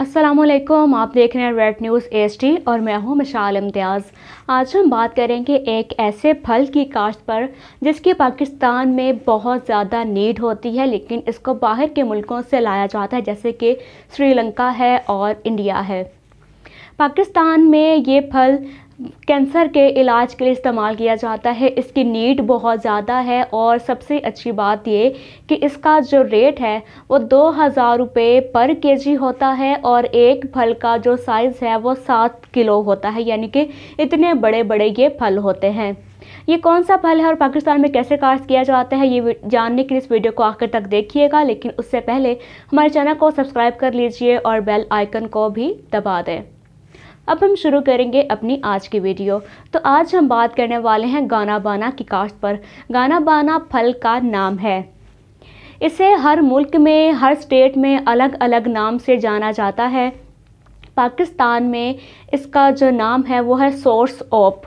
असलम आप देख रहे हैं रेड न्यूज़ एस टी और मैं हूं मिशाल इम्तियाज़ आज हम बात करेंगे एक ऐसे फल की काश्त पर जिसकी पाकिस्तान में बहुत ज़्यादा नीड होती है लेकिन इसको बाहर के मुल्कों से लाया जाता है जैसे कि श्रीलंका है और इंडिया है पाकिस्तान में ये फल कैंसर के इलाज के लिए इस्तेमाल किया जाता है इसकी नीड बहुत ज़्यादा है और सबसे अच्छी बात ये कि इसका जो रेट है वो दो हज़ार रुपये पर केजी होता है और एक फल का जो साइज़ है वो सात किलो होता है यानी कि इतने बड़े बड़े ये फल होते हैं ये कौन सा फल है और पाकिस्तान में कैसे काश्त किया जाता है ये जानने के लिए इस वीडियो को आखिर तक देखिएगा लेकिन उससे पहले हमारे चैनल को सब्सक्राइब कर लीजिए और बेल आइकन को भी दबा दें अब हम शुरू करेंगे अपनी आज की वीडियो तो आज हम बात करने वाले हैं गाना बाना की काश्त पर गाना बाना फल का नाम है इसे हर मुल्क में हर स्टेट में अलग अलग नाम से जाना जाता है पाकिस्तान में इसका जो नाम है वो है सोर्स ऑप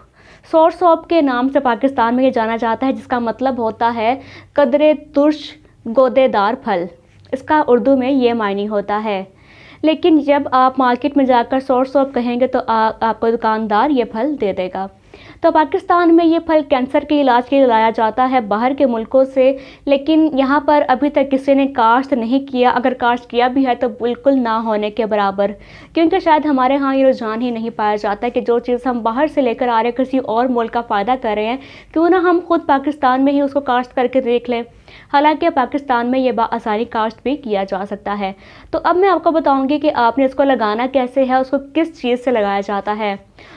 सोर्स ऑप के नाम से पाकिस्तान में ये जाना जाता है जिसका मतलब होता है कदरे तुर्श गोदेदार फल इसका उर्दू में ये मायने होता है लेकिन जब आप मार्केट में जाकर सोर्स ऑफ कहेंगे तो आ, आपको दुकानदार ये फल दे देगा तो पाकिस्तान में ये फल कैंसर के इलाज के लिए लाया जाता है बाहर के मुल्कों से लेकिन यहाँ पर अभी तक किसी ने काश्त नहीं किया अगर काश्त किया भी है तो बिल्कुल ना होने के बराबर क्योंकि शायद हमारे यहाँ ये रुझान ही नहीं पाया जाता कि जो चीज़ हम बाहर से लेकर आ रहे किसी और मुल्क का फ़ायदा कर रहे हैं क्यों ना हम खुद पाकिस्तान में ही उसको काश्त करके देख लें हालांकि पाकिस्तान में ये बासानी काश्त भी किया जा सकता है तो अब मैं आपको बताऊंगी कि आपने इसको लगाना कैसे है उसको किस चीज़ से लगाया जाता है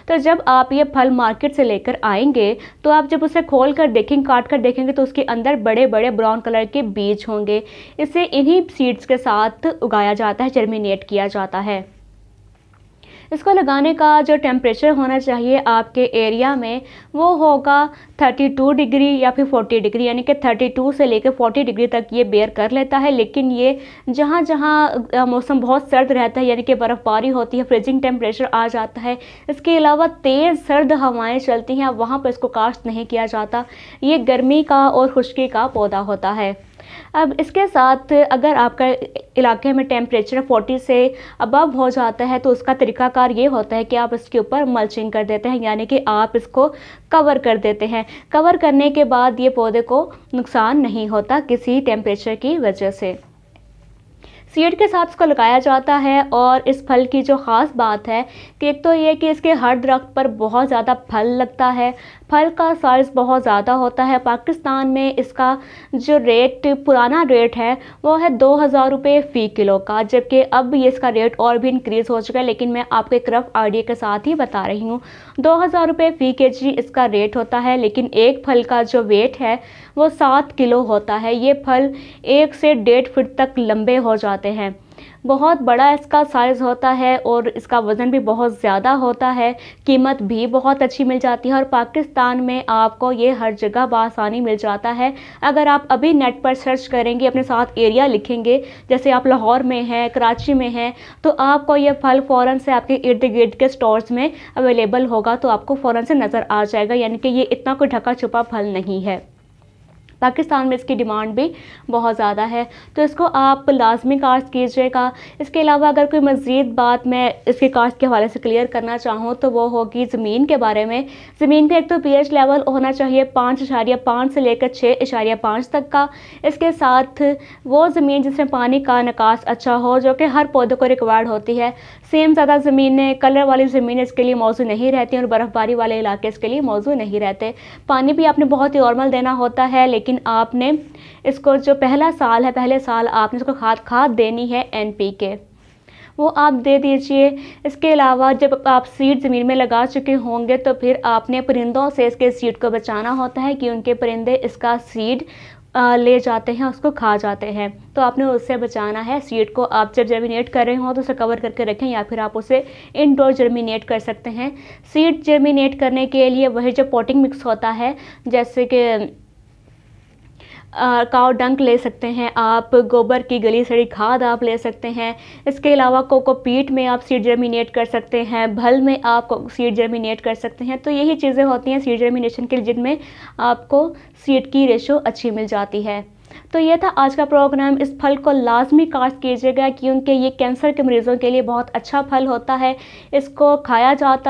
तो जब आप ये फल मार्केट से लेकर आएंगे तो आप जब उसे खोल कर देखेंगे काट कर देखेंगे तो उसके अंदर बड़े बड़े ब्राउन कलर के बीज होंगे इसे इन्हीं सीड्स के साथ उगाया जाता है जर्मिनेट किया जाता है इसको लगाने का जो टेम्परेचर होना चाहिए आपके एरिया में वो होगा 32 डिग्री या फिर 40 डिग्री यानी कि 32 से लेकर 40 डिग्री तक ये बेयर कर लेता है लेकिन ये जहाँ जहाँ मौसम बहुत सर्द रहता है यानी कि बर्फ़बारी होती है फ्रिजिंग टेम्परेचर आ जाता है इसके अलावा तेज़ सर्द हवाएं चलती हैं वहाँ पर इसको काश्त नहीं किया जाता ये गर्मी का और खुश्की का पौधा होता है अब इसके साथ अगर आपका इलाके में टेम्परेचर 40 से अबव हो जाता है तो उसका तरीकाकार ये होता है कि आप इसके ऊपर मल्चिंग कर देते हैं यानी कि आप इसको कवर कर देते हैं कवर करने के बाद ये पौधे को नुकसान नहीं होता किसी टेम्परेचर की वजह से सीड के साथ इसको लगाया जाता है और इस फल की जो ख़ास बात है कि एक तो ये कि इसके हर दरख्त पर बहुत ज़्यादा फल लगता है फल का साइज़ बहुत ज़्यादा होता है पाकिस्तान में इसका जो रेट पुराना रेट है वो है दो हज़ार रुपये फ़ी किलो का जबकि अब ये इसका रेट और भी इंक्रीज़ हो चुका है लेकिन मैं आपको एक रफ़ आइडिया के साथ ही बता रही हूँ दो हज़ार रुपये फ़ी के जी इसका रेट होता है लेकिन एक फल का जो वेट है वो सात किलो होता है ये फल एक से डेढ़ फिट तक लंबे हो जाते जाते हैं बहुत बड़ा इसका साइज़ होता है और इसका वज़न भी बहुत ज़्यादा होता है कीमत भी बहुत अच्छी मिल जाती है और पाकिस्तान में आपको ये हर जगह बसानी मिल जाता है अगर आप अभी नेट पर सर्च करेंगे अपने साथ एरिया लिखेंगे जैसे आप लाहौर में हैं कराची में हैं तो आपको ये फल फ़ौर से आपके इर्द गिर्द के स्टोर्स में अवेलेबल होगा तो आपको फ़ौर से नज़र आ जाएगा यानी कि ये इतना कोई ढका छुपा फल नहीं है पाकिस्तान में इसकी डिमांड भी बहुत ज़्यादा है तो इसको आप लाजमी कार्ड्स कीजिएगा इसके अलावा अगर कोई मज़ीद बात मैं इसके कार्ड्स के हवाले से क्लियर करना चाहूँ तो वो होगी ज़मीन के बारे में ज़मीन का एक तो पी लेवल होना चाहिए पाँच इशारिया पाँच से लेकर छः इशारिया पाँच तक का इसके साथ वो ज़मीन जिसमें पानी का निकास अच्छा हो जो कि हर पौधे को रिक्वायर्ड होती है सेम ज़्यादा ज़मीनें कलर वाली ज़मीनें इसके लिए मौजू नहीं रहती और बर्फ़बारी वाले इलाके इसके लिए मौजू नहीं रहते पानी भी आपने बहुत ही नॉर्मल देना होता है लेकिन लेकिन आपने इसको जो पहला साल है पहले साल आपने इसको खाद खाद देनी है एन पी के वो आप दे दीजिए इसके अलावा जब आप सीड ज़मीन में लगा चुके होंगे तो फिर आपने परिंदों से इसके सीड को बचाना होता है कि उनके परिंदे इसका सीड ले जाते हैं उसको खा जाते हैं तो आपने उससे बचाना है सीड को आप जब जर्मिनेट कर रहे हो तो उसे कवर करके रखें या फिर आप उसे इनडोर जर्मिनेट कर सकते हैं सीड जर्मिनेट करने के लिए वही जो पोटिंग मिक्स होता है जैसे कि काव डंक ले सकते हैं आप गोबर की गली सड़ी खाद आप ले सकते हैं इसके अलावा कोको पीट में आप सीड जर्मिनेट कर सकते हैं भल में आप सीड जर्मिनेट कर सकते हैं तो यही चीज़ें होती हैं सीड जर्मिनेशन के जिनमें आपको सीड की रेशो अच्छी मिल जाती है तो ये था आज का प्रोग्राम इस फल को लाजमी काश्त कीजिएगा क्योंकि ये कैंसर के मरीज़ों के लिए बहुत अच्छा फल होता है इसको खाया जाता है